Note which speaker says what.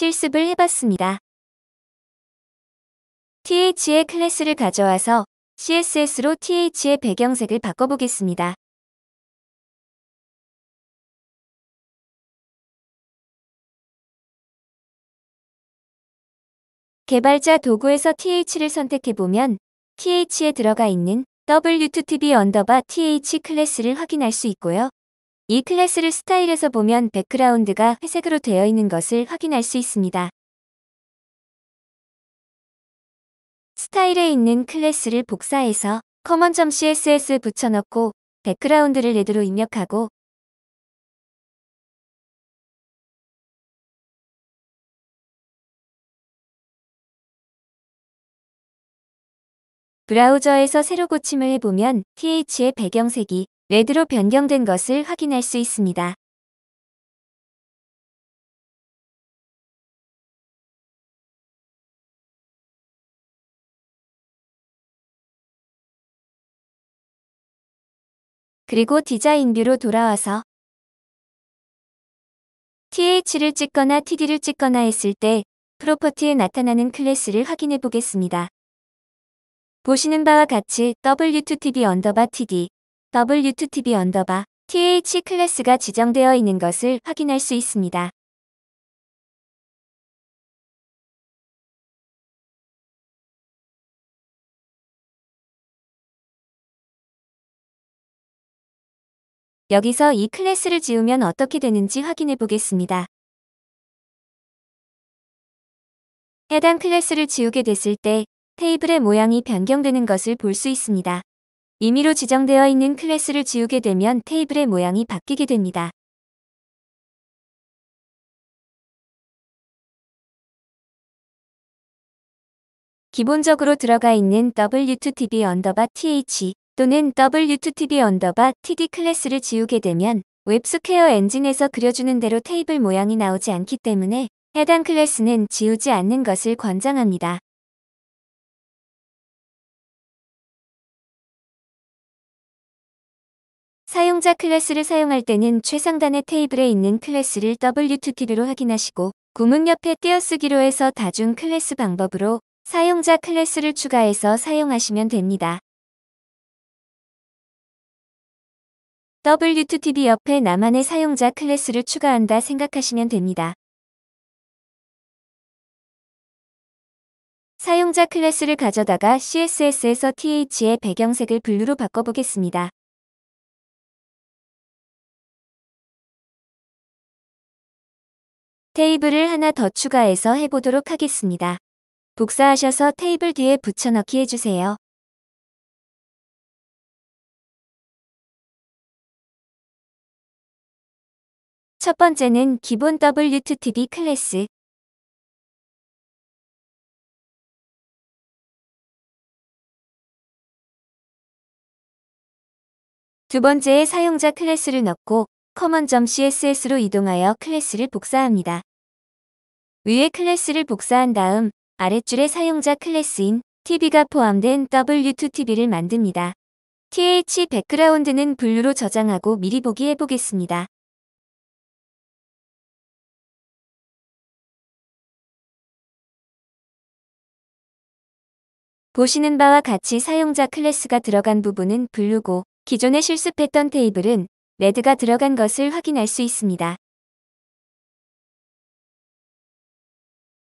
Speaker 1: 실습을 해봤습니다. TH의 클래스를 가져와서 CSS로 TH의 배경색을 바꿔보겠습니다. 개발자 도구에서 TH를 선택해보면 TH에 들어가 있는 W2TB TH 클래스를 확인할 수 있고요. 이 클래스를 스타일에서 보면 백그라운드가 회색으로 되어 있는 것을 확인할 수 있습니다. 스타일에 있는 클래스를 복사해서 common.css 붙여넣고 백그라운드를 레드로 입력하고 브라우저에서 새로 고침을 해보면 TH의 배경색이 레드로 변경된 것을 확인할 수 있습니다.
Speaker 2: 그리고 디자인
Speaker 1: 뷰로 돌아와서 TH를 찍거나 TD를 찍거나 했을 때 프로퍼티에 나타나는 클래스를 확인해 보겠습니다. 보시는 바와 같이 W2TD 언더바 TD W2TV 언더바 TH 클래스가 지정되어 있는 것을 확인할 수 있습니다. 여기서 이 클래스를 지우면 어떻게 되는지 확인해 보겠습니다. 해당 클래스를 지우게 됐을 때 테이블의 모양이 변경되는 것을 볼 수 있습니다. 임의로 지정되어 있는 클래스를 지우게 되면 테이블의 모양이 바뀌게 됩니다. 기본적으로 들어가 있는 w t b th 또는 w t b td 클래스를 지우게 되면 웹스퀘어 엔진에서 그려주는 대로 테이블 모양이 나오지 않기 때문에 해당 클래스는 지우지 않는 것을 권장합니다. 사용자 클래스를 사용할 때는 최상단의 테이블에 있는 클래스를 W2T로 확인하시고 구문 옆에 띄어쓰기로 해서 다중 클래스 방법으로 사용자 클래스를 추가해서 사용하시면 됩니다. W2TB 옆에 나만의 사용자 클래스를 추가한다 생각하시면 됩니다. 사용자 클래스를 가져다가 CSS에서 TH의 배경색을 블루로 바꿔보겠습니다. 테이블을 하나 더 추가해서 해보도록 하겠습니다. 복사하셔서 테이블 뒤에 붙여넣기 해주세요.
Speaker 2: 첫 번째는 기본 w t t 클래스
Speaker 1: 두 번째에 사용자 클래스를 넣고 common.css로 이동하여 클래스를 복사합니다. 위의 클래스를 복사한 다음 아랫줄에 사용자 클래스인 TV가 포함된 W2TV를 만듭니다. TH 백그라운드는 블루로 저장하고 미리 보기 해보겠습니다. 보시는 바와 같이 사용자 클래스가 들어간 부분은 블루고 기존에 실습했던 테이블은 레드가 들어간 것을 확인할 수 있습니다.